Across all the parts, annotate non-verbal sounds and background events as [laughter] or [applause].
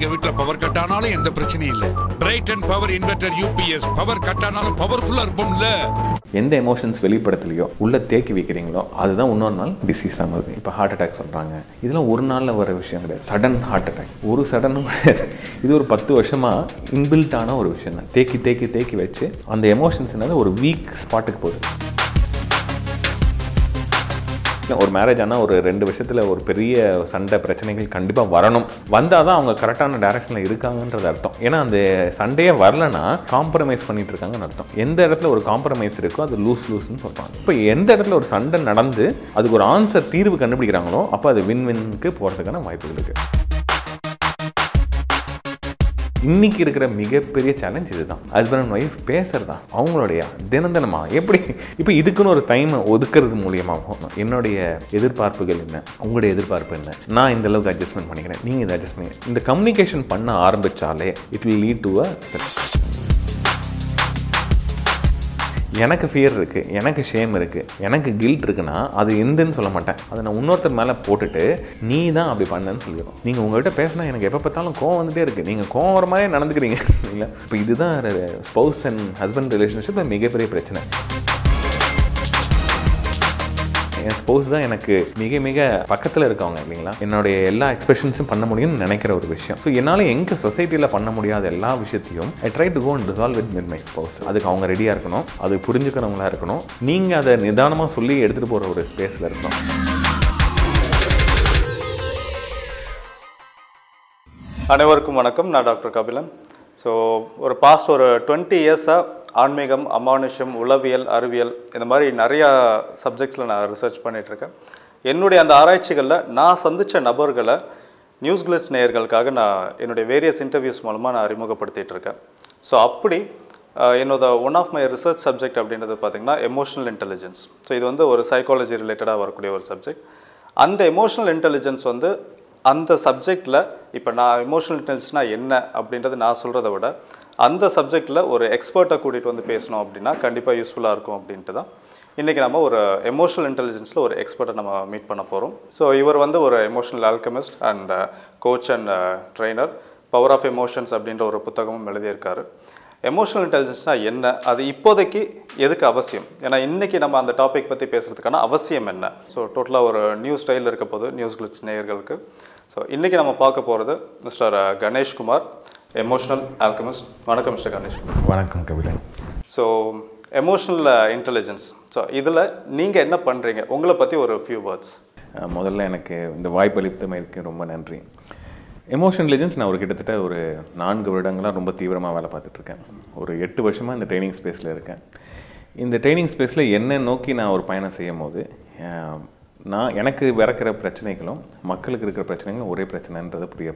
எங்க வீட்டுல power cut ஆனாலும் எந்த பிரச்சனையும் இல்ல bright and power inverter UPS power cut ஆனாலும் பவர்ஃபுல்லா இருப்போம்ல எந்த எமோஷன்ஸ் வெளிப்படுத்தலையோ உள்ள தேக்கி வைக்கிறீங்களோ அதுதான் இன்னொரு நாள் டிசீஸ் ஆகுது இப்போ ஹார்ட் அட்டாக் சொல்கிறாங்க இதெல்லாம் ஒரு நாளில் வர விஷயம் கிடையாது சடன் ஹார்ட் அட்டாக் ஒரு சடனும் இது ஒரு பத்து வருஷமாக ஆன ஒரு விஷயம் தான் தேக்கி தேக்கி தேக்கி வச்சு அந்த எமோஷன்ஸ் என்னது ஒரு வீக் ஸ்பாட்டுக்கு போகுது ஒரு மேரேஜ் ஆனால் ஒரு ரெண்டு வருஷத்தில் ஒரு பெரிய சண்டை பிரச்சனைகள் கண்டிப்பாக வரணும் வந்தால் தான் அவங்க கரெக்டான டேரக்ஷனில் இருக்காங்கன்றது அர்த்தம் ஏன்னா அந்த சண்டையே வரலன்னா காம்ப்ரமைஸ் பண்ணிட்டு இருக்காங்கன்னு அர்த்தம் எந்த இடத்துல ஒரு காம்ப்ரமைஸ் இருக்கோ அது லூஸ் லூஸ்ன்னு சொல்கிறாங்க இப்போ எந்த இடத்துல ஒரு சண்டை நடந்து அதுக்கு ஒரு ஆன்சர் தீர்வு கண்டுபிடிக்கிறாங்களோ அப்போ அது வின் வின்னுக்கு போகிறதுக்கான வாய்ப்புகள் இருக்குது இன்றைக்கி இருக்கிற மிகப்பெரிய சேலஞ்ச் இதுதான் ஹஸ்பண்ட் அண்ட் ஒய்ஃப் பேசுகிறதா அவங்களுடைய தினம் தினமாக எப்படி இப்போ இதுக்குன்னு ஒரு டைமை ஒதுக்கிறது மூலியமாகவும் என்னுடைய எதிர்பார்ப்புகள் என்ன உங்களுடைய எதிர்பார்ப்பு என்ன நான் இந்த அளவுக்கு அட்ஜஸ்ட்மெண்ட் பண்ணிக்கிறேன் நீங்கள் இதை அட்ஜஸ்ட் பண்ணி இந்த கம்யூனிகேஷன் பண்ண ஆரம்பித்தாலே it will lead to a success எனக்கு ஃபியர் இருக்குது எனக்கு ஷேம் இருக்குது எனக்கு கில்ட் இருக்குன்னா அது எந்தன்னு சொல்ல மாட்டேன் அதை நான் இன்னொருத்தர் மேலே போட்டுட்டு நீ தான் அப்படி பண்ணேன்னு சொல்லிடுவோம் நீங்கள் உங்கள்கிட்ட பேசினா எனக்கு எப்போ பார்த்தாலும் கோவம் வந்துகிட்டே இருக்குது நீங்கள் கோவம் வர மாதிரியே நடந்துக்கிறீங்க [laughs] இல்லை இப்போ இதுதான் ஸ்பௌஸ் அண்ட் ஹஸ்பண்ட் ரிலேஷன்ஷிப் மிகப்பெரிய பிரச்சனை என் ஸ்போர்ட்ஸ் தான் எனக்கு மிக மிக பக்கத்தில் இருக்கவங்க இல்லைங்களா என்னுடைய எல்லா எக்ஸ்பிரஷன்ஸும் பண்ண முடியும்னு நினைக்கிற ஒரு விஷயம் ஸோ என்னால் எங்கள் சொசைட்டியில் பண்ண முடியாத எல்லா விஷயத்தையும் I try to go and resolve with mid my spouse அதுக்கு அவங்க ரெடியாக இருக்கணும் அது புரிஞ்சுக்கிறவங்களா இருக்கணும் நீங்கள் அதை நிதானமாக சொல்லி எடுத்துகிட்டு போகிற ஒரு ஸ்பேஸில் இருக்கணும் அனைவருக்கும் வணக்கம் நான் டாக்டர் கபிலன் ஸோ ஒரு பாஸ்ட் ஒரு டுவெண்ட்டி இயர்ஸாக ஆன்மீகம் அமானுஷம் உளவியல் அறிவியல் இந்த மாதிரி நிறையா சப்ஜெக்ட்ஸில் நான் ரிசர்ச் பண்ணிகிட்ருக்கேன் என்னுடைய அந்த ஆராய்ச்சிகளில் நான் சந்தித்த நபர்களை நியூஸ் கிளிட்ஸ் நேயர்களுக்காக நான் என்னுடைய வேரியஸ் இன்டர்வியூஸ் மூலமாக நான் அறிமுகப்படுத்திகிட்டு இருக்கேன் ஸோ அப்படி என்னோட one of my research subject அப்படின்றது பார்த்திங்கன்னா எமோஷனல் இன்டெலிஜென்ஸ் ஸோ இது வந்து ஒரு சைக்காலஜி ரிலேட்டடாக வரக்கூடிய ஒரு சப்ஜெக்ட் அந்த எமோஷனல் இன்டெலிஜென்ஸ் வந்து அந்த சப்ஜெக்டில் இப்போ நான் எமோஷனல் இன்டெலிஜென்ஸ்னால் என்ன அப்படின்றத நான் சொல்கிறத விட அந்த சப்ஜெக்டில் ஒரு எக்ஸ்பர்ட்டை கூட்டிகிட்டு வந்து பேசணும் அப்படின்னா கண்டிப்பாக யூஸ்ஃபுல்லாக இருக்கும் அப்படின்ட்டு தான் இன்றைக்கி நம்ம ஒரு எமோஷனல் இன்டெலிஜென்ஸில் ஒரு எக்ஸ்பர்ட்டை நம்ம மீட் பண்ண போகிறோம் ஸோ இவர் வந்து ஒரு emotional alchemist and coach and trainer power of emotions அப்படின்ற ஒரு புத்தகமும் எழுதியிருக்காரு எமோஷனல் இன்டெலிஜென்ஸ்னால் என்ன அது இப்போதைக்கு எதுக்கு அவசியம் ஏன்னா இன்றைக்கி நம்ம அந்த டாபிக் பற்றி பேசுகிறதுக்கான அவசியம் என்ன ஸோ டோட்டலாக ஒரு நியூஸ் ஸ்டைலில் இருக்க போது நியூஸ் கிளிச் நேயர்களுக்கு ஸோ இன்றைக்கி நம்ம பார்க்க போகிறது மிஸ்டர் கணேஷ்குமார் எமோஷ்னல் ஆல்கமிஸ்ட் வணக்கம் மிஸ்டர் கணேஷ் வணக்கம் Kabilan so emotional intelligence so இதில் நீங்கள் என்ன பண்ணுறீங்க உங்களை பற்றி ஒரு ஃபியூ வேர்ட்ஸ் முதல்ல எனக்கு இந்த வாய்ப்பு அளித்தமைக்கு ரொம்ப நன்றி எமோஷன் இன்டெலிஜென்ஸ் நான் ஒரு கிட்டத்தட்ட ஒரு நான்கு வருடங்களாக ரொம்ப தீவிரமாக வேலை பார்த்துட்ருக்கேன் ஒரு எட்டு வருஷமாக இந்த ட்ரைனிங் ஸ்பேஸில் இருக்கேன் இந்த ட்ரைனிங் ஸ்பேஸில் என்ன நோக்கி நான் ஒரு பயணம் செய்யும் போது நான் எனக்கு விறக்கிற பிரச்சனைகளும் மக்களுக்கு இருக்கிற பிரச்சனைகளும் ஒரே பிரச்சனைன்றதை புரிய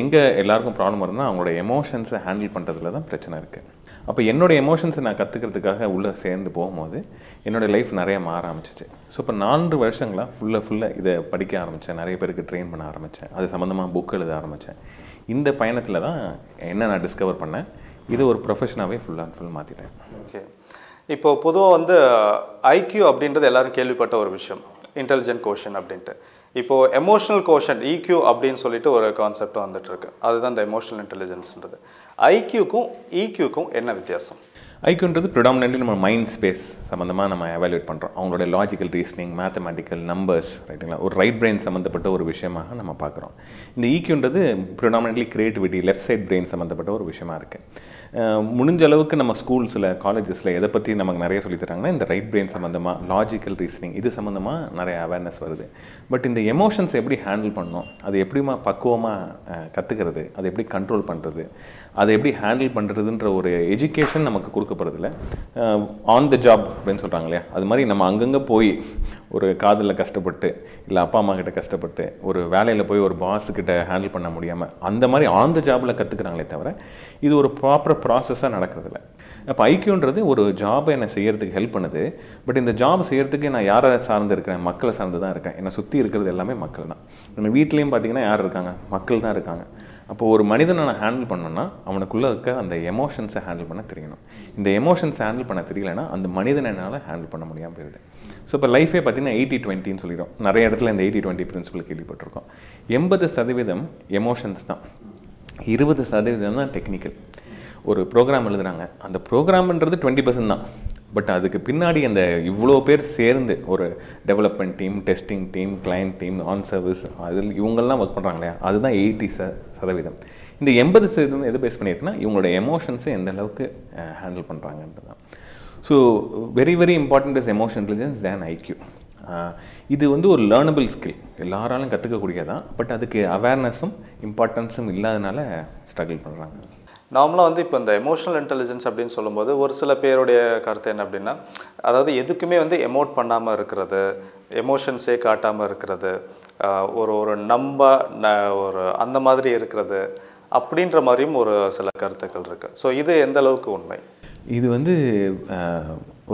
எங்கே எல்லாருக்கும் ப்ராப்ளம் வருதுன்னா அவங்களோட எமோஷன்ஸை ஹேண்டில் பண்ணுறதுல தான் பிரச்சனை இருக்குது அப்போ என்னோடய எமோஷன்ஸை நான் கற்றுக்கிறதுக்காக உள்ளே சேர்ந்து போகும்போது என்னோடய லைஃப் நிறைய மாற ஆரம்பிச்சிச்சு ஸோ இப்போ நான்கு வருஷங்களாக ஃபுல்லாக ஃபுல்லாக இதை படிக்க ஆரம்பித்தேன் நிறைய பேருக்கு ட்ரெயின் பண்ண ஆரம்பித்தேன் அது சம்மந்தமாக புக் எழுத ஆரம்பித்தேன் இந்த பயணத்தில் தான் என்ன நான் டிஸ்கவர் பண்ணேன் இது ஒரு ப்ரொஃபஷனாகவே ஃபுல் அண்ட் ஃபுல் மாற்றிட்டேன் ஓகே இப்போது பொதுவாக வந்து ஐக்யூ அப்படின்றது எல்லோரும் கேள்விப்பட்ட ஒரு விஷயம் இன்டெலிஜென்ட் கோஷன் அப்படின்ட்டு இப்போது எமோஷனல் கோஷன் ஈக்யூ அப்படின்னு சொல்லிட்டு ஒரு கான்செப்ட் வந்துட்டுருக்கு அதுதான் இந்த எமோஷனல் இன்டெலிஜென்ஸ்ன்றது ஐக்யூக்கும் இக்யூக்கும் e என்ன வித்தியாசம் ஐக்யூன்றது ப்ரிடாமினெட்லி நம்ம மைண்ட் ஸ்பேஸ் சம்மந்தமாக நம்ம எவாலுவேட் பண்ணுறோம் அவங்களோட லாஜிக்கல் ரீசனிங் மேத்தமெட்டிக்கல் நம்பர்ஸ் ரைட்டுங்களா ஒரு ரைட் பிரெயின் சம்மந்தப்பட்ட ஒரு விஷயமாக நம்ம பார்க்குறோம் இந்த ஈக்யூன்றது predominantly creativity left side brain சம்மந்தப்பட்ட ஒரு விஷயமா இருக்குது முடிஞ்ச அளவுக்கு நம்ம ஸ்கூல்ஸில் காலேஜஸில் எதை பற்றி நமக்கு நிறைய சொல்லி தராங்கன்னா இந்த ரைட் பிரெயின் சம்மந்தமாக லாஜிக்கல் ரீசனிங் இது சம்மந்தமாக நிறைய அவேர்னஸ் வருது பட் இந்த எமோஷன்ஸ் எப்படி ஹேண்டில் பண்ணோம் அது எப்படிமா பக்குவமாக கற்றுக்கிறது அது எப்படி கண்ட்ரோல் பண்ணுறது அதை எப்படி ஹேண்டில் பண்ணுறதுன்ற ஒரு எஜுகேஷன் நமக்கு கொடுக்கப்படுறதில்ல ஆன் த ஜாப் அப்படின்னு சொல்கிறாங்க இல்லையா அது மாதிரி நம்ம அங்கங்கே போய் ஒரு காதலில் கஷ்டப்பட்டு இல்லை அப்பா அம்மா கிட்ட கஷ்டப்பட்டு ஒரு வேலையில் போய் ஒரு பாஸுக்கிட்ட ஹேண்டில் பண்ண முடியாமல் அந்த மாதிரி ஆன் த ஜாபில் கற்றுக்குறாங்களே தவிர இது ஒரு ப்ராப்பர் ப்ராசஸாக நடக்கிறதில்ல அப்போ ஐக்கியன்றது ஒரு ஜாபை என்னை செய்கிறதுக்கு ஹெல்ப் பண்ணுது பட் இந்த ஜாப் செய்கிறதுக்கு நான் யாரை சார்ந்து இருக்கிறேன் மக்களை சார்ந்து தான் இருக்கேன் என்னை சுற்றி இருக்கிறது எல்லாமே மக்கள் தான் நம்ம வீட்லேயும் பார்த்தீங்கன்னா யார் இருக்காங்க மக்கள் தான் இருக்காங்க அப்போ ஒரு மனிதனை நான் ஹேண்டில் பண்ணோன்னா அவனுக்குள்ளே இருக்க அந்த எமோஷன்ஸை ஹேண்டில் பண்ண தெரியணும் இந்த எமோஷன்ஸ் ஹேண்டில் பண்ண தெரியலனா அந்த மனிதனை என்னால் ஹேண்டில் பண்ண முடியாமல் போயிடுது ஸோ இப்போ லைஃபே பார்த்தீங்கன்னா எயிட்டி டுவெண்ட்டின்னு சொல்லிடும் நிறைய இடத்துல இந்த எயிட்டி டுவெண்ட்டி பிரின்சிபல் கேள்விப்பட்டிருக்கோம் எண்பது சதவீதம் எமோஷன்ஸ் தான் இருபது சதவீதம் தான் டெக்னிக்கல் ஒரு ப்ரோக்ராம் எழுதுகிறாங்க அந்த ப்ரோக்ராம்ன்றது டுவெண்ட்டி பர்சன்ட் தான் பட் அதுக்கு பின்னாடி அந்த இவ்வளோ பேர் சேர்ந்து ஒரு development team testing team client team on service அதில் இவங்கெல்லாம் ஒர்க் பண்ணுறாங்களே அதுதான் எயிட்டி ச சதவீதம் இந்த எண்பது சதவீதம் எது பேஸ் பண்ணியிருக்குன்னா இவங்களோட எமோஷன்ஸை எந்த அளவுக்கு ஹேண்டில் பண்ணுறாங்கன்றது தான் so very very important is emotion intelligence than IQ இது வந்து ஒரு லேர்னபிள் ஸ்கில் எல்லாராலும் கற்றுக்கக்கூடிய தான் பட் அதுக்கு அவேர்னஸும் இம்பார்ட்டன்ஸும் இல்லாதனால ஸ்ட்ரகிள் பண்ணுறாங்க நார்மலாக வந்து இப்போ இந்த எமோஷனல் இன்டெலிஜென்ஸ் அப்படின்னு சொல்லும்போது ஒரு சில பேருடைய கருத்து என்ன அப்படின்னா அதாவது எதுக்குமே வந்து எமோட் பண்ணாமல் இருக்கிறது எமோஷன்ஸே காட்டாமல் இருக்கிறது ஒரு ஒரு நம்ப ஒரு அந்த மாதிரி இருக்கிறது அப்படின்ற மாதிரியும் ஒரு சில கருத்துக்கள் இருக்குது ஸோ இது எந்த அளவுக்கு உண்மை இது வந்து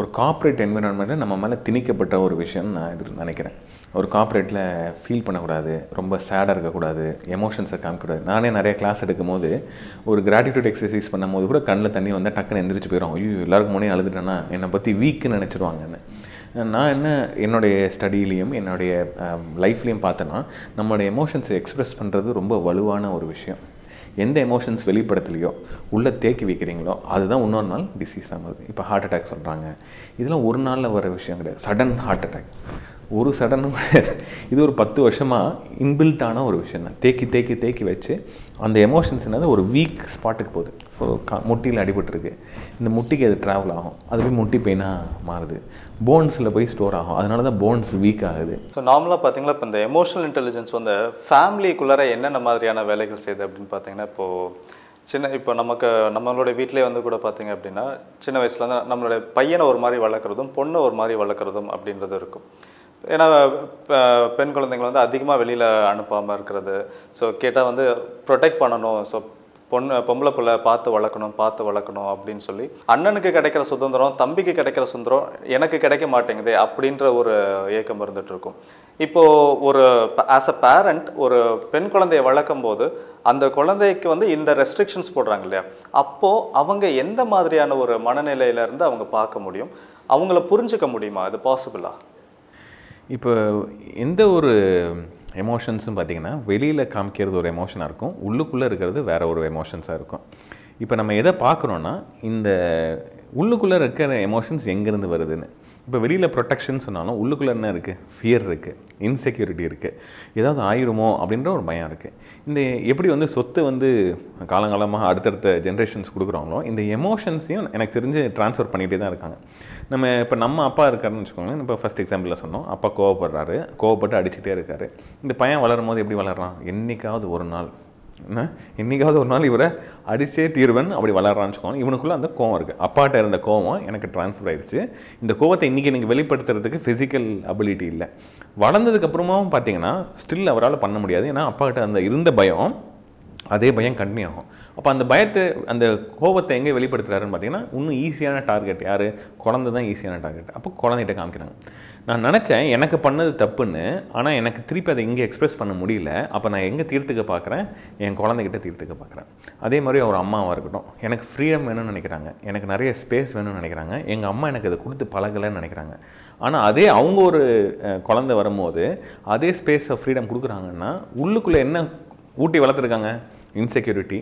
ஒரு கார்ப்பரேட் என்விரான்மெண்ட்டில் நம்ம மேலே திணிக்கப்பட்ட ஒரு விஷயம்னு நான் இது நினைக்கிறேன் ஒரு கார்ப்பரேட்டில் ஃபீல் பண்ணக்கூடாது ரொம்ப சேடாக இருக்கக்கூடாது எமோஷன்ஸை காமிக்கக்கூடாது நானே நிறைய கிளாஸ் எடுக்கும் போது ஒரு கிராட்டிடியூட் எக்ஸசைஸ் பண்ணும்போது கூட கண்ணில் தண்ணி வந்தால் டக்குன்னு எந்திரிச்சு போயிடும் ஐயோ எல்லாருக்கும் முன்னே அழுதுட்டேன்னா என்னை பற்றி வீக்குன்னு நினச்சிருவாங்கன்னு நான் என்ன என்னுடைய ஸ்டடியிலையும் என்னுடைய லைஃப்லேயும் பார்த்தேன்னா நம்மளுடைய எமோஷன்ஸை எக்ஸ்ப்ரெஸ் பண்ணுறது ரொம்ப வலுவான ஒரு விஷயம் எந்த எமோஷன்ஸ் வெளிப்படுத்தலையோ உள்ளே தேக்கி வைக்கிறீங்களோ அதுதான் இன்னொரு நாள் டிசீஸ் ஆகுது இப்போ ஹார்ட் அட்டாக் சொல்கிறாங்க இதெல்லாம் ஒரு நாளில் வர விஷயம் கிடையாது சடன் ஹார்ட் அட்டாக் ஒரு சடனும் கிடையாது [laughs] இது ஒரு பத்து வருஷமாக இன்பில்ட்டான ஒரு விஷயம் தான் தேக்கி தேக்கி தேக்கி வச்சு அந்த எமோஷன்ஸ் என்னது ஒரு வீக் ஸ்பாட்டுக்கு போகுது ஸோ க முட்டியில் அடிபட்டுருக்கு இந்த முட்டிக்கு அது ட்ராவல் ஆகும் அது போய் முட்டி பெயினாக மாறுது போன்ஸில் போய் ஸ்டோர் ஆகும் அதனால தான் போன்ஸ் வீக் ஆகுது ஸோ நார்மலாக பார்த்தீங்களா இப்போ இந்த எமோஷனல் இன்டெலிஜென்ஸ் வந்து ஃபேமிலிக்குள்ளார என்னென்ன மாதிரியான வேலைகள் செய்யுது அப்படின்னு பார்த்தீங்கன்னா இப்போது சின்ன இப்போ நமக்கு நம்மளோட வீட்டிலே வந்து கூட பார்த்தீங்க அப்படின்னா சின்ன வயசுலேருந்து நம்மளுடைய பையனை ஒரு மாதிரி வளர்க்குறதும் பொண்ணை ஒரு மாதிரி வளர்க்குறதும் அப்படின்றது இருக்கும் ஏன்னா பெண் குழந்தைங்களை வந்து அதிகமாக வெளியில் அனுப்பாமல் இருக்கிறது ஸோ கேட்டால் வந்து ப்ரொடெக்ட் பண்ணணும் ஸோ பொண்ணு பொம்பளை பிள்ளை பார்த்து வளர்க்கணும் பார்த்து வளர்க்கணும் அப்படின்னு சொல்லி அண்ணனுக்கு கிடைக்கிற சுதந்திரம் தம்பிக்கு கிடைக்கிற சுதந்திரம் எனக்கு கிடைக்க மாட்டேங்குது அப்படின்ற ஒரு இயக்கம் இருந்துகிட்டு இருக்கும் இப்போது ஒரு ஆஸ் அ பேரண்ட் ஒரு பெண் குழந்தைய வளர்க்கும் போது அந்த குழந்தைக்கு வந்து இந்த ரெஸ்ட்ரிக்ஷன்ஸ் போடுறாங்க இல்லையா அப்போது அவங்க எந்த மாதிரியான ஒரு மனநிலையிலேருந்து அவங்க பார்க்க முடியும் அவங்கள புரிஞ்சுக்க முடியுமா அது பாசிபிளா இப்போ எந்த ஒரு எமோஷன்ஸும் பார்த்திங்கன்னா வெளியில் காமிக்கிறது ஒரு எமோஷனாக இருக்கும் உள்ளுக்குள்ளே இருக்கிறது வேறு ஒரு எமோஷன்ஸாக இருக்கும் இப்போ நம்ம எதை பார்க்குறோன்னா இந்த உள்ளுக்குள்ளே இருக்கிற எமோஷன்ஸ் எங்கேருந்து வருதுன்னு இப்போ வெளியில் ப்ரொடெக்ஷன் சொன்னாலும் உள்ளுக்குள்ளே என்ன இருக்குது ஃபியர் இருக்குது இன்செக்யூரிட்டி இருக்குது ஏதாவது ஆயிடுமோ அப்படின்ற ஒரு பயம் இருக்குது இந்த எப்படி வந்து சொத்து வந்து காலங்காலமாக அடுத்தடுத்த ஜென்ரேஷன்ஸ் கொடுக்குறாங்களோ இந்த எமோஷன்ஸையும் எனக்கு தெரிஞ்சு ட்ரான்ஸ்ஃபர் பண்ணிகிட்டே தான் இருக்காங்க நம்ம இப்போ நம்ம அப்பா இருக்காருன்னு வச்சுக்கோங்களேன் இப்போ ஃபஸ்ட் எக்ஸாம்பிளில் சொன்னோம் அப்பா கோவப்படுறாரு கோவப்பட்டு அடிச்சுட்டே இருக்கார் இந்த பையன் வளரும் போது எப்படி வளர்றான் என்றைக்காவது ஒரு நாள் என்ன என்றைக்காவது ஒரு நாள் இவரை அடிச்சே தீர்வன் அப்படி வளர்றான்னு இவனுக்குள்ள இவனுக்குள்ளே அந்த கோவம் இருக்குது அப்பாட்ட இருந்த கோவம் எனக்கு ட்ரான்ஸ்ஃபர் ஆயிடுச்சு இந்த கோவத்தை இன்றைக்கி எனக்கு வெளிப்படுத்துறதுக்கு ஃபிசிக்கல் அபிலிட்டி இல்லை வளர்ந்ததுக்கப்புறமாவும் பார்த்தீங்கன்னா ஸ்டில் அவரால் பண்ண முடியாது ஏன்னா அப்பாக்கிட்ட அந்த இருந்த பயம் அதே பயம் கம்மியாகும் அப்போ அந்த பயத்தை அந்த கோபத்தை எங்கே வெளிப்படுத்துகிறாருன்னு பார்த்தீங்கன்னா இன்னும் ஈஸியான டார்கெட் யார் குழந்தை தான் ஈஸியான டார்கெட் அப்போ குழந்தைகிட்ட காமிக்கிறாங்க நான் நினச்சேன் எனக்கு பண்ணது தப்புன்னு ஆனால் எனக்கு திருப்பி அதை இங்கே எக்ஸ்ப்ரெஸ் பண்ண முடியல அப்போ நான் எங்கே தீர்த்துக்க பார்க்குறேன் என் குழந்தைகிட்ட தீர்த்துக்க பார்க்குறேன் அதே மாதிரி ஒரு அம்மாவாக இருக்கட்டும் எனக்கு ஃப்ரீடம் வேணும்னு நினைக்கிறாங்க எனக்கு நிறைய ஸ்பேஸ் வேணும்னு நினைக்கிறாங்க எங்கள் அம்மா எனக்கு அதை கொடுத்து பழகலைன்னு நினைக்கிறாங்க ஆனால் அதே அவங்க ஒரு குழந்தை வரும்போது அதே ஸ்பேஸை ஃப்ரீடம் கொடுக்குறாங்கன்னா உள்ளுக்குள்ளே என்ன ஊட்டி வளர்த்துருக்காங்க இன்செக்யூரிட்டி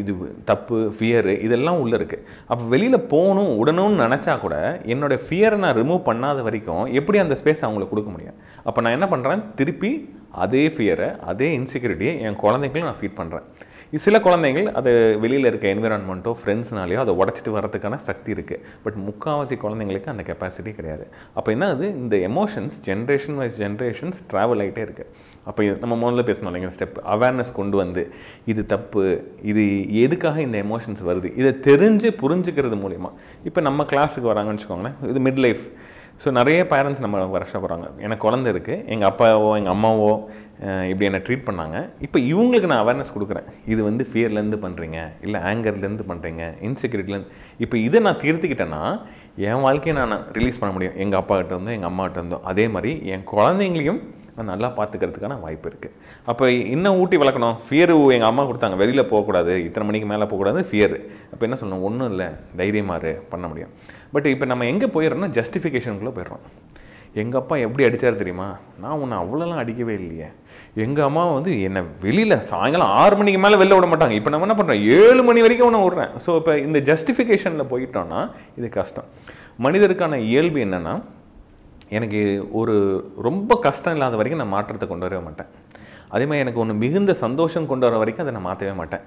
இது தப்பு ஃபியரு இதெல்லாம் உள்ளே இருக்குது அப்போ வெளியில் போகணும் உடனும்னு நினச்சா கூட என்னோடய ஃபியரை நான் ரிமூவ் பண்ணாத வரைக்கும் எப்படி அந்த ஸ்பேஸ் அவங்களுக்கு கொடுக்க முடியும் அப்போ நான் என்ன பண்ணுறேன் திருப்பி அதே ஃபியரை அதே இன்செக்யூரிட்டியை என் குழந்தைங்களும் நான் ஃபீட் பண்ணுறேன் சில குழந்தைகள் அது வெளியில் இருக்க என்விரான்மெண்ட்டோ ஃப்ரெண்ட்ஸ்னாலேயோ அதை உடச்சிட்டு வரதுக்கான சக்தி இருக்குது பட் முக்கால்வாசி குழந்தைங்களுக்கு அந்த கெப்பாசிட்டி கிடையாது அப்போ என்ன அது இந்த emotions generation wise generations travel ஆகிட்டே இருக்குது அப்போ நம்ம முதல்ல பேசணும் இல்லைங்க ஸ்டெப் அவேர்னஸ் கொண்டு வந்து இது தப்பு இது எதுக்காக இந்த எமோஷன்ஸ் வருது இதை தெரிஞ்சு புரிஞ்சுக்கிறது மூலிமா இப்போ நம்ம கிளாஸுக்கு வராங்கன்னு வச்சுக்கோங்களேன் இது மிட் லைஃப் ஸோ நிறைய பேரண்ட்ஸ் நம்ம போகிறாங்க எனக்கு குழந்தை இருக்குது எங்கள் அப்பாவோ எங்கள் அம்மாவோ இப்படி என்னை ட்ரீட் பண்ணாங்க இப்போ இவங்களுக்கு நான் அவேர்னஸ் கொடுக்குறேன் இது வந்து ஃபியர்லேருந்து பண்ணுறீங்க இல்லை ஆங்கர்லேருந்து பண்ணுறீங்க இன்செக்யூரிட்டிலேருந்து இப்போ இதை நான் தீர்த்துக்கிட்டேன்னா என் வாழ்க்கையை நான் ரிலீஸ் பண்ண முடியும் எங்கள் அப்பாக்கிட்ட இருந்தோம் எங்கள் அம்மாக்கிட்ட இருந்தோம் அதே மாதிரி என் குழந்தைங்களையும் நான் நல்லா பார்த்துக்கிறதுக்கான வாய்ப்பு இருக்குது அப்போ இன்னும் ஊட்டி வளர்க்கணும் ஃபியர் எங்கள் அம்மா கொடுத்தாங்க வெளியில் போகக்கூடாது இத்தனை மணிக்கு மேலே போகக்கூடாது ஃபியர் அப்போ என்ன சொல்லணும் ஒன்றும் இல்லை தைரியமாக பண்ண முடியும் பட் இப்போ நம்ம எங்கே போயிடறோம்னா ஜஸ்டிஃபிகேஷனுக்குள்ளே போயிடுறோம் எங்கள் அப்பா எப்படி அடித்தார் தெரியுமா நான் உன்னை அவ்வளோலாம் அடிக்கவே இல்லையே எங்கள் அம்மா வந்து என்னை வெளியில் சாயங்காலம் ஆறு மணிக்கு மேலே வெளில விட மாட்டாங்க இப்போ நம்ம என்ன பண்ணுறோம் ஏழு மணி வரைக்கும் உன்னை விட்றேன் ஸோ இப்போ இந்த ஜஸ்டிஃபிகேஷனில் போயிட்டோன்னா இது கஷ்டம் மனிதருக்கான இயல்பு என்னென்னா எனக்கு ஒரு ரொம்ப கஷ்டம் இல்லாத வரைக்கும் நான் மாற்றத்தை கொண்டு வரவே மாட்டேன் அதே மாதிரி எனக்கு ஒன்று மிகுந்த சந்தோஷம் கொண்டு வர வரைக்கும் அதை நான் மாற்றவே மாட்டேன்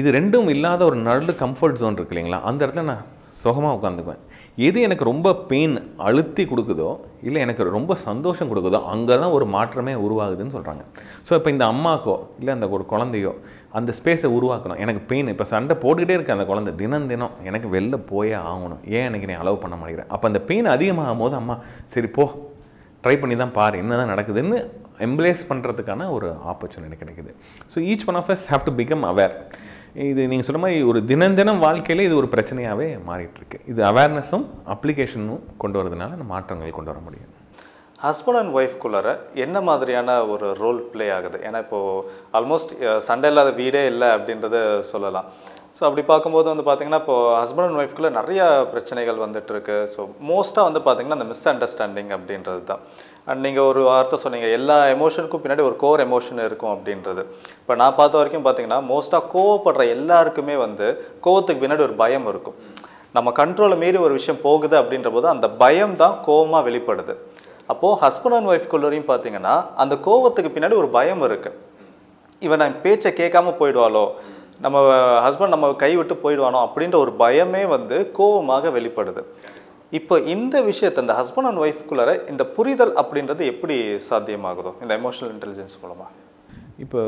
இது ரெண்டும் இல்லாத ஒரு நல்ல கம்ஃபர்ட் ஜோன் இருக்கு இல்லைங்களா அந்த இடத்துல நான் சுகமாக உட்காந்துக்குவேன் எது எனக்கு ரொம்ப பெயின் அழுத்தி கொடுக்குதோ இல்லை எனக்கு ரொம்ப சந்தோஷம் கொடுக்குதோ அங்கே தான் ஒரு மாற்றமே உருவாகுதுன்னு சொல்கிறாங்க ஸோ இப்போ இந்த அம்மாக்கோ இல்லை அந்த ஒரு குழந்தையோ அந்த ஸ்பேஸை உருவாக்கணும் எனக்கு பெயின் இப்போ சண்டை போட்டுக்கிட்டே இருக்க அந்த குழந்தை தினம் தினம் எனக்கு வெளில போயே ஆகணும் ஏன் எனக்கு நீ அலோவ் பண்ண மாட்டேங்கிறேன் அப்போ அந்த பெயின் அதிகமாகும் போது அம்மா சரி போ ட்ரை பண்ணி தான் பாரு என்ன தான் நடக்குதுன்னு எம்ப்ளேஸ் பண்ணுறதுக்கான ஒரு ஆப்பர்ச்சுனிட்டி கிடைக்குது so each one of us have to become aware இது நீங்கள் சொன்ன மாதிரி ஒரு தினந்தினம் வாழ்க்கையில் இது ஒரு பிரச்சனையாகவே மாறிட்டுருக்கு இது அவேர்னஸும் அப்ளிகேஷனும் கொண்டு வரதுனால நம்ம மாற்றங்கள் கொண்டு வர முடியும் ஹஸ்பண்ட் அண்ட் ஒய்ஃப்குள்ளார என்ன மாதிரியான ஒரு ரோல் ப்ளே ஆகுது ஏன்னா இப்போது ஆல்மோஸ்ட் சண்டை இல்லாத வீடே இல்லை அப்படின்றத சொல்லலாம் ஸோ அப்படி பார்க்கும்போது வந்து பார்த்திங்கன்னா இப்போது ஹஸ்பண்ட் அண்ட் ஒய்ஃப்குள்ளே நிறையா பிரச்சனைகள் வந்துட்டுருக்கு ஸோ மோஸ்ட்டாக வந்து பார்த்திங்கன்னா அந்த மிஸ் அண்டர்ஸ்டாண்டிங் அப்படின்றது தான் அண்ட் நீங்கள் ஒரு வார்த்தை சொன்னீங்க எல்லா எமோஷனுக்கும் பின்னாடி ஒரு கோர் எமோஷன் இருக்கும் அப்படின்றது இப்போ நான் பார்த்த வரைக்கும் பார்த்தீங்கன்னா மோஸ்ட்டாக கோவப்படுற எல்லாருக்குமே வந்து கோவத்துக்கு பின்னாடி ஒரு பயம் இருக்கும் நம்ம கண்ட்ரோலை மீறி ஒரு விஷயம் போகுது அப்படின்ற போது அந்த பயம் தான் கோவமாக வெளிப்படுது அப்போது ஹஸ்பண்ட் அண்ட் ஒய்ஃப் ஒய்ஃப்குள்ளரையும் பார்த்தீங்கன்னா அந்த கோவத்துக்கு பின்னாடி ஒரு பயம் இருக்குது இவன் நான் பேச்சை கேட்காம போயிடுவாளோ நம்ம ஹஸ்பண்ட் நம்ம கைவிட்டு போயிடுவானோ அப்படின்ற ஒரு பயமே வந்து கோவமாக வெளிப்படுது இப்போ இந்த விஷயத்தை இந்த ஹஸ்பண்ட் அண்ட் ஒய்ஃப்குள்ளார இந்த புரிதல் அப்படின்றது எப்படி சாத்தியமாகுதோ இந்த எமோஷனல் இன்டெலிஜென்ஸ் மூலமாக இப்போ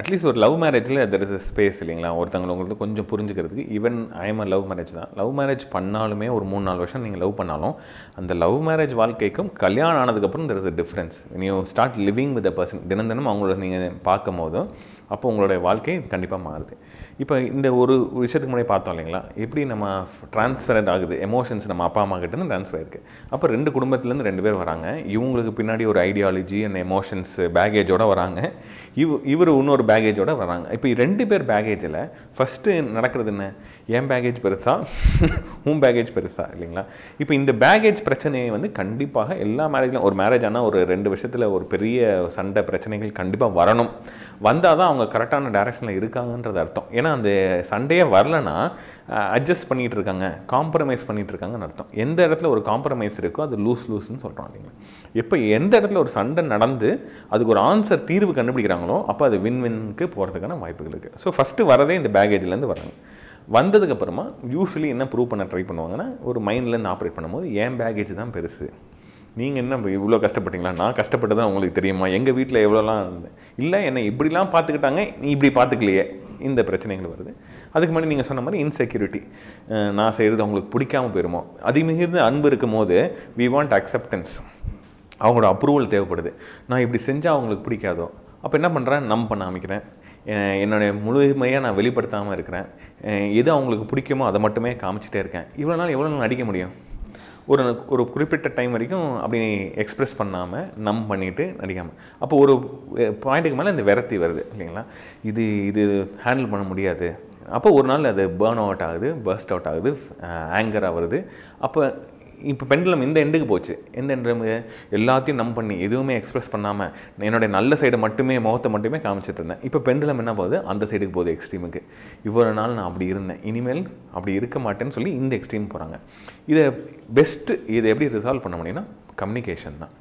அட்லீஸ்ட் ஒரு லவ் மேரேஜில் தெர் இஸ் அ ஸ்பேஸ் இல்லைங்களா ஒருத்தவங்களை உங்களுக்கு கொஞ்சம் புரிஞ்சுக்கிறதுக்கு even I'm a love marriage தான் லவ் மேரேஜ் பண்ணாலுமே ஒரு மூணு நாலு வருஷம் நீங்கள் லவ் பண்ணாலும் அந்த லவ் மேரேஜ் வாழ்க்கைக்கும் கல்யாணம் ஆனதுக்கப்புறம் there is a difference new start living with a person தினம் தினம் அவங்களோட நீங்கள் பார்க்கும் போதும் அப்போ உங்களுடைய வாழ்க்கை கண்டிப்பாக மாறுது இப்போ இந்த ஒரு விஷயத்துக்கு முன்னாடி பார்த்தோம் இல்லைங்களா எப்படி நம்ம டிரான்ஸ்ஃபரண்ட் ஆகுது எமோஷன்ஸ் நம்ம அப்பா அம்மா இருந்து ட்ரான்ஸ்ஃபர் இருக்குது அப்போ ரெண்டு குடும்பத்துலேருந்து ரெண்டு பேர் வராங்க இவங்களுக்கு பின்னாடி ஒரு ஐடியாலஜி அண்ட் எமோஷன்ஸ் பேகேஜோடு வராங்க இவ் இவர் இன்னொரு பேகேஜோடு வராங்க இப்போ ரெண்டு பேர் பேகேஜில் ஃபஸ்ட்டு நடக்கிறது என்ன என் பேகேஜ் பெருசா [laughs] உன் பேகேஜ் பெருசா இல்லைங்களா இப்போ இந்த பேகேஜ் பிரச்சனையை வந்து கண்டிப்பாக எல்லா மேரேஜ்லையும் ஒரு மேரேஜ் ஆனால் ஒரு ரெண்டு வருஷத்தில் ஒரு பெரிய சண்டை பிரச்சனைகள் கண்டிப்பாக வரணும் வந்தால் தான் அவங்க கரெக்டான டேரெக்ஷனில் இருக்காங்கன்றது அர்த்தம் ஏன்னா அந்த சண்டையே வரலன்னா அட்ஜஸ்ட் பண்ணிகிட்டு இருக்காங்க காம்ப்ரமைஸ் பண்ணிகிட்டு இருக்காங்கன்னு அர்த்தம் எந்த இடத்துல ஒரு காம்ப்ரமைஸ் இருக்கோ அது லூஸ் லூஸ்ன்னு சொல்கிறோம் இல்லைங்களா இப்போ எந்த இடத்துல ஒரு சண்டை நடந்து அதுக்கு ஒரு ஆன்சர் தீர்வு கண்டுபிடிக்கிறாங்களோ அப்போ அது வின் வின் ரிட்டர்னுக்கு போகிறதுக்கான வாய்ப்புகள் இருக்குது ஸோ ஃபஸ்ட்டு வரதே இந்த பேகேஜ்லேருந்து வராங்க வந்ததுக்கப்புறமா யூஸ்வலி என்ன ப்ரூவ் பண்ண ட்ரை பண்ணுவாங்கன்னா ஒரு மைண்ட்லேருந்து ஆப்ரேட் பண்ணும்போது ஏன் பேகேஜ் தான் பெருசு நீங்கள் என்ன இவ்வளோ கஷ்டப்பட்டீங்களா நான் கஷ்டப்பட்டு தான் உங்களுக்கு தெரியுமா எங்கள் வீட்டில் எவ்வளோலாம் இல்லை என்னை இப்படிலாம் பார்த்துக்கிட்டாங்க நீ இப்படி பார்த்துக்கலையே இந்த பிரச்சனைகள் வருது அதுக்கு முன்னாடி நீங்கள் சொன்ன மாதிரி இன்செக்யூரிட்டி நான் செய்கிறது அவங்களுக்கு பிடிக்காமல் போயிருமோ அதிகமிகுந்து அன்பு இருக்கும் போது வி வாண்ட் அக்செப்டன்ஸ் அவங்களோட அப்ரூவல் தேவைப்படுது நான் இப்படி செஞ்சால் அவங்களுக்கு பிடிக்காதோ அப்போ என்ன பண்ணுறேன் நம் பண்ண அமைக்கிறேன் என்னுடைய முழுமையாக நான் வெளிப்படுத்தாமல் இருக்கிறேன் எது அவங்களுக்கு பிடிக்குமோ அதை மட்டுமே காமிச்சிட்டே இருக்கேன் இவ்வளோ நாள் எவ்வளோ நாள் நடிக்க முடியும் ஒரு ஒரு குறிப்பிட்ட டைம் வரைக்கும் அப்படி எக்ஸ்ப்ரெஸ் பண்ணாமல் நம் பண்ணிவிட்டு நடிக்காமல் அப்போ ஒரு பாயிண்ட்டுக்கு மேலே இந்த விரத்தி வருது இல்லைங்களா இது இது ஹேண்டில் பண்ண முடியாது அப்போ ஒரு நாள் அது பேர்ன் அவுட் ஆகுது பர்ஸ்ட் அவுட் ஆகுது ஆங்கராக வருது அப்போ இப்போ பெண்டலம் இந்த எண்டுக்கு போச்சு எந்த எண்டு எல்லாத்தையும் நம் பண்ணி எதுவுமே எக்ஸ்பிரஸ் பண்ணாமல் என்னுடைய நல்ல சைடு மட்டுமே முகத்தை மட்டுமே காமிச்சிட்டு இருந்தேன் இப்போ பெண்டலம் என்ன போகுது அந்த சைடுக்கு போகுது எக்ஸ்ட்ரீமுக்கு இவ்வளோ நாள் நான் அப்படி இருந்தேன் இனிமேல் அப்படி இருக்க மாட்டேன்னு சொல்லி இந்த எக்ஸ்ட்ரீம் போகிறாங்க இதை பெஸ்ட்டு இதை எப்படி ரிசால்வ் பண்ண முடியும்னா கம்யூனிகேஷன் தான்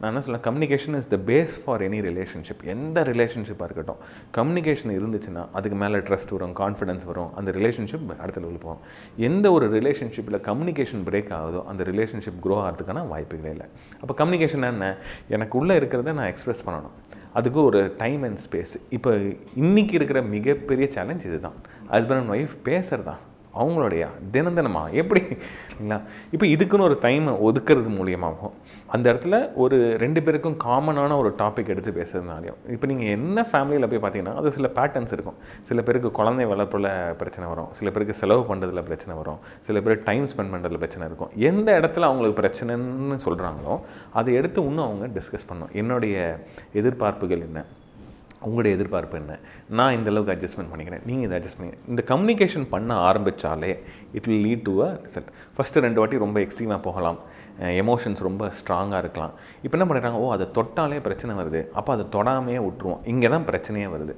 நான் என்ன சொல்ல communication is the base for any relationship எந்த ரிலேஷன்ஷிப்பாக இருக்கட்டும் கம்யூனிகேஷன் இருந்துச்சுன்னா அதுக்கு மேலே ட்ரஸ்ட் வரும் கான்ஃபிடன்ஸ் வரும் அந்த ரிலேஷன்ஷிப் அடுத்த லெவலில் போகும் எந்த ஒரு ரிலேஷன்ஷிப்பில் கம்யூனிகேஷன் பிரேக் ஆகுதோ அந்த ரிலேஷன்ஷிப் க்ரோ ஆகிறதுக்கான வாய்ப்புகளே இல்லை அப்போ கம்யூனிகேஷன் என்ன எனக்கு உள்ளே இருக்கிறத நான் எக்ஸ்ப்ரெஸ் பண்ணணும் அதுக்கு ஒரு டைம் அண்ட் ஸ்பேஸ் இப்போ இன்றைக்கி இருக்கிற மிகப்பெரிய சேலஞ்ச் இது தான் ஹஸ்பண்ட் அண்ட் ஒய்ஃப் பேசுகிறதா அவங்களுடைய தினம் தினமாக எப்படி இல்லைங்களா இப்போ இதுக்குன்னு ஒரு டைமை ஒதுக்கிறது மூலியமாகும் அந்த இடத்துல ஒரு ரெண்டு பேருக்கும் காமனான ஒரு டாபிக் எடுத்து பேசுறதுனாலையும் இப்போ நீங்கள் என்ன ஃபேமிலியில் போய் பார்த்தீங்கன்னா அது சில பேட்டர்ன்ஸ் இருக்கும் சில பேருக்கு குழந்தை வளர்ப்பில் பிரச்சனை வரும் சில பேருக்கு செலவு பண்ணுறதுல பிரச்சனை வரும் சில பேர் டைம் ஸ்பெண்ட் பண்ணுறதுல பிரச்சனை இருக்கும் எந்த இடத்துல அவங்களுக்கு பிரச்சனைன்னு சொல்கிறாங்களோ அதை எடுத்து இன்னும் அவங்க டிஸ்கஸ் பண்ணணும் என்னுடைய எதிர்பார்ப்புகள் என்ன உங்களுடைய எதிர்பார்ப்பு என்ன நான் இந்த அளவுக்கு அட்ஜஸ்ட்மெண்ட் பண்ணிக்கிறேன் நீங்கள் இதை அட்ஜஸ்ட் பண்ணி இந்த கம்யூனிகேஷன் பண்ண ஆரம்பித்தாலே it will lead to a result first ரெண்டு வாட்டி ரொம்ப எக்ஸ்ட்ரீமாக போகலாம் எமோஷன்ஸ் ரொம்ப ஸ்ட்ராங்காக இருக்கலாம் இப்போ என்ன பண்ணுறாங்க ஓ அதை தொட்டாலே பிரச்சனை வருது அப்போ அதை தொடாமையே விட்டுருவோம் இங்கே தான் பிரச்சனையே வருது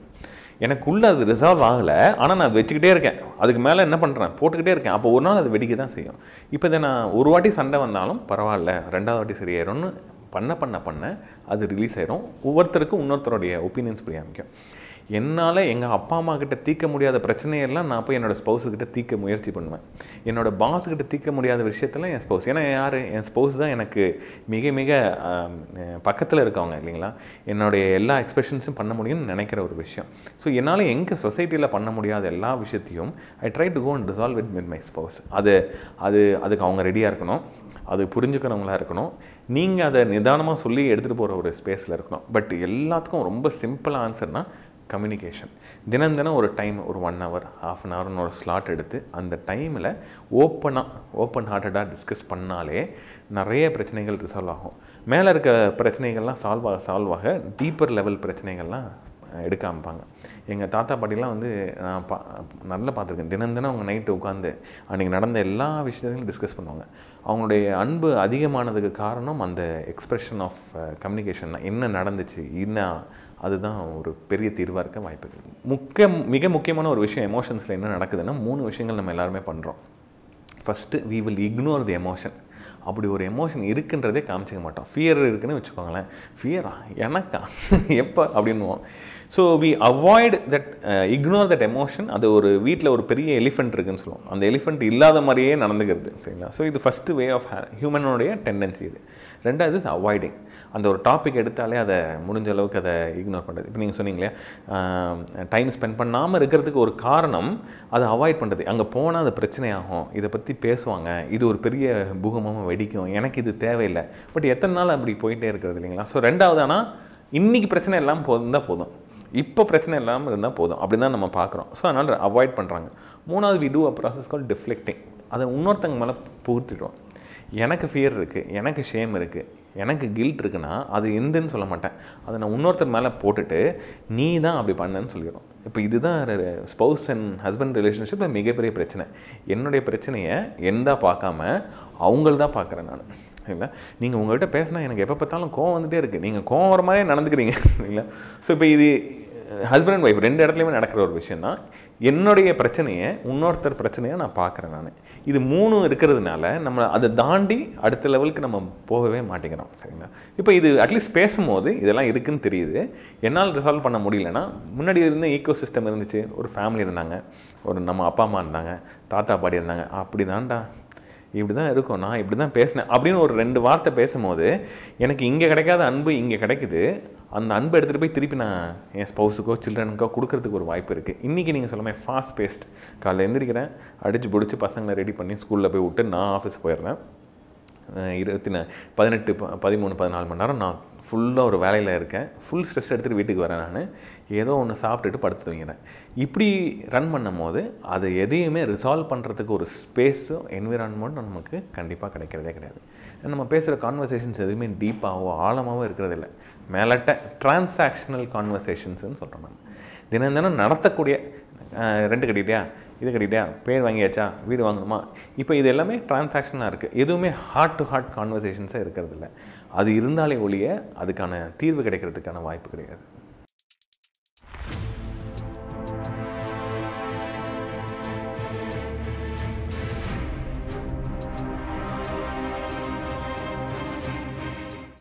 எனக்குள்ளே அது ரிசால்வ் ஆகலை ஆனால் நான் அது வச்சுக்கிட்டே இருக்கேன் அதுக்கு மேலே என்ன பண்ணுறேன் போட்டுக்கிட்டே இருக்கேன் அப்போ ஒரு நாள் அது வெடிக்க தான் செய்யும் இப்போ இதை நான் ஒரு வாட்டி சண்டை வந்தாலும் பரவாயில்ல ரெண்டாவது வாட்டி சரியாயிரும்னு பண்ண பண்ண பண்ண அது ரிலீஸ் ஆகிடும் ஒவ்வொருத்தருக்கும் இன்னொருத்தருடைய ஒப்பீனியன்ஸ் புரிய ஆரம்பிக்கும் என்னால் எங்கள் அப்பா அம்மா கிட்ட தீர்க்க முடியாத பிரச்சனையெல்லாம் நான் போய் என்னோடய ஸ்பௌஸுக்கிட்ட தீர்க்க முயற்சி பண்ணுவேன் என்னோடய பாஸ்கிட்ட தீர்க்க முடியாத விஷயத்தெல்லாம் என் ஸ்பௌஸ் ஏன்னா யார் என் ஸ்பௌஸ் தான் எனக்கு மிக மிக பக்கத்தில் இருக்கவங்க இல்லைங்களா என்னுடைய எல்லா எக்ஸ்பிரஷன்ஸும் பண்ண முடியும்னு நினைக்கிற ஒரு விஷயம் ஸோ என்னால் எங்கள் சொசைட்டியில் பண்ண முடியாத எல்லா விஷயத்தையும் I try to go and resolve it with my spouse அது அது அதுக்கு அவங்க ரெடியாக இருக்கணும் அது புரிஞ்சுக்கிறவங்களாக இருக்கணும் நீங்கள் அதை நிதானமாக சொல்லி எடுத்துகிட்டு போகிற ஒரு ஸ்பேஸில் இருக்கணும் பட் எல்லாத்துக்கும் ரொம்ப சிம்பிள் ஆன்சர்னால் கம்யூனிகேஷன் தினம் தினம் ஒரு டைம் ஒரு ஒன் ஹவர் ஹாஃப் அன் ஹவர்னு ஒரு ஸ்லாட் எடுத்து அந்த டைமில் ஓப்பனாக ஓப்பன் ஹார்ட்டடாக டிஸ்கஸ் பண்ணாலே நிறைய பிரச்சனைகள் ரிசால்வ் ஆகும் மேலே இருக்க பிரச்சனைகள்லாம் சால்வ் ஆக சால்வ் ஆக டீப்பர் லெவல் பிரச்சனைகள்லாம் எடுக்க ஆரம்பிப்பாங்க எங்கள் தாத்தா பாட்டிலாம் வந்து நான் பா நல்லா பார்த்துருக்கேன் தினம் தினம் அவங்க நைட்டு உட்காந்து அன்றைக்கி நடந்த எல்லா விஷயத்தையும் டிஸ்கஸ் பண்ணுவாங்க அவங்களுடைய அன்பு அதிகமானதுக்கு காரணம் அந்த எக்ஸ்ப்ரெஷன் ஆஃப் கம்யூனிகேஷன் தான் என்ன நடந்துச்சு என்ன அதுதான் ஒரு பெரிய தீர்வாக இருக்க வாய்ப்பு இருக்குது முக்கிய மிக முக்கியமான ஒரு விஷயம் எமோஷன்ஸில் என்ன நடக்குதுன்னா மூணு விஷயங்கள் நம்ம எல்லாருமே பண்ணுறோம் first we will ignore the emotion அப்படி ஒரு எமோஷன் இருக்குன்றதே காமிச்சிக்க மாட்டோம் ஃபியர் இருக்குன்னு வச்சுக்கோங்களேன் ஃபியரா எனக்கா [laughs] எப்போ அப்படின்வோம் so we avoid that ignore that emotion அது ஒரு வீட்டில் ஒரு பெரிய எலிஃபெண்ட் இருக்குன்னு சொல்லுவோம் அந்த எலிஃபெண்ட் இல்லாத மாதிரியே நடந்துக்கிறது சரிங்களா ஸோ இது ஃபஸ்ட்டு வே ஆஃப் ஹியூமனோடைய டெண்டன்சி இது ரெண்டாவது இஸ் அவாய்டிங் அந்த ஒரு டாபிக் எடுத்தாலே அதை முடிஞ்ச அளவுக்கு அதை இக்னோர் பண்ணுறது இப்போ நீங்கள் சொன்னீங்களே டைம் ஸ்பெண்ட் பண்ணாமல் இருக்கிறதுக்கு ஒரு காரணம் அதை அவாய்ட் பண்ணுறது அங்கே போனால் அது பிரச்சனையாகும் இதை பற்றி பேசுவாங்க இது ஒரு பெரிய பூகமாக வெடிக்கும் எனக்கு இது தேவையில்லை பட் எத்தனை நாள் அப்படி போயிட்டே இருக்கிறது இல்லைங்களா ஸோ ரெண்டாவது ஆனால் இன்றைக்கி பிரச்சனை எல்லாம் போதும் தான் போதும் இப்போ பிரச்சனை இல்லாமல் இருந்தால் போதும் அப்படி தான் நம்ம பார்க்குறோம் ஸோ அதனால் அவாய்ட் பண்ணுறாங்க மூணாவது we do a process call deflecting அதை இன்னொருத்தங்க மேலே பூர்த்திடுவோம் எனக்கு ஃபியர் இருக்குது எனக்கு ஷேம் இருக்குது எனக்கு கில்ட் இருக்குன்னா அது எந்தன்னு சொல்ல மாட்டேன் அதை நான் இன்னொருத்தர் மேலே போட்டுட்டு நீ தான் அப்படி பண்ணேன்னு சொல்லிடுறோம் இப்போ இதுதான் ஸ்பௌஸ் அண்ட் ஹஸ்பண்ட் ரிலேஷன்ஷிப்பில் மிகப்பெரிய பிரச்சனை என்னுடைய பிரச்சனையை எந்த பார்க்காம அவங்கள தான் பார்க்குறேன் நான் சரிங்களா நீங்கள் உங்கள்கிட்ட பேசினா எனக்கு எப்போ பார்த்தாலும் கோவம் வந்துகிட்டே இருக்குது நீங்கள் கோவம் வர மாதிரியே நடந்துக்கிறீங்க சரிங்களா [laughs] ஸோ இப்போ இது ஹஸ்பண்ட் அண்ட் ஒய்ஃப் ரெண்டு இடத்துலையுமே நடக்கிற ஒரு விஷயம் தான் என்னுடைய பிரச்சனையை இன்னொருத்தர் பிரச்சனையை நான் பார்க்குறேன் நான் இது மூணும் இருக்கிறதுனால நம்ம அதை தாண்டி அடுத்த லெவலுக்கு நம்ம போகவே மாட்டேங்கிறோம் சரிங்களா இப்போ இது அட்லீஸ்ட் பேசும்போது இதெல்லாம் இருக்குதுன்னு தெரியுது என்னால் ரிசால்வ் பண்ண முடியலன்னா முன்னாடி இருந்த ஈக்கோ சிஸ்டம் இருந்துச்சு ஒரு ஃபேமிலி இருந்தாங்க ஒரு நம்ம அப்பா அம்மா இருந்தாங்க தாத்தா பாடி இருந்தாங்க அப்படி தான்டா இப்படி தான் இருக்கும் நான் இப்படி தான் பேசினேன் அப்படின்னு ஒரு ரெண்டு வார்த்தை பேசும்போது எனக்கு இங்கே கிடைக்காத அன்பு இங்கே கிடைக்குது அந்த அன்பு எடுத்துகிட்டு போய் திருப்பி நான் என் ஸ்பௌஸுக்கோ சில்ட்ரனுக்கோ கொடுக்கறதுக்கு ஒரு வாய்ப்பு இருக்குது இன்றைக்கி நீங்கள் சொல்லுமே ஃபாஸ்ட் பேஸ்ட் காலையில் எழுந்திரிக்கிறேன் அடித்து பிடிச்சி பசங்களை ரெடி பண்ணி ஸ்கூலில் போய் விட்டு நான் ஆஃபீஸ் போயிடுறேன் இருபத்தி பதினெட்டு பதிமூணு பதினாலு மணி நேரம் நான் ஃபுல்லாக ஒரு வேலையில் இருக்கேன் ஃபுல் ஸ்ட்ரெஸ் எடுத்துகிட்டு வீட்டுக்கு வரேன் நான் ஏதோ ஒன்று சாப்பிட்டுட்டு படுத்து தூங்கிறேன் இப்படி ரன் பண்ணும் போது அது எதையுமே ரிசால்வ் பண்ணுறதுக்கு ஒரு ஸ்பேஸும் என்விரான்மெண்ட்டும் நமக்கு கண்டிப்பாக கிடைக்கிறதே கிடையாது நம்ம பேசுகிற கான்வர்சேஷன்ஸ் எதுவுமே டீப்பாகவோ ஆழமாகவோ இருக்கிறதில்ல மேலட்ட ட்ரான்சாக்ஷனல் கான்வர்சேஷன்ஸ்னு சொல்கிறோம் நம்ம தினம் தினம் நடத்தக்கூடிய ரெண்டு கட்டிட்டியா இது கட்டிட்டியா பேர் வாங்கியாச்சா வீடு வாங்கணுமா இப்போ இது எல்லாமே டிரான்சாக்ஷனாக இருக்குது எதுவுமே ஹார்ட் டு ஹார்ட் கான்வர்சேஷன்ஸாக இருக்கிறதில்ல அது இருந்தாலே ஒழிய அதுக்கான தீர்வு கிடைக்கிறதுக்கான வாய்ப்பு கிடையாது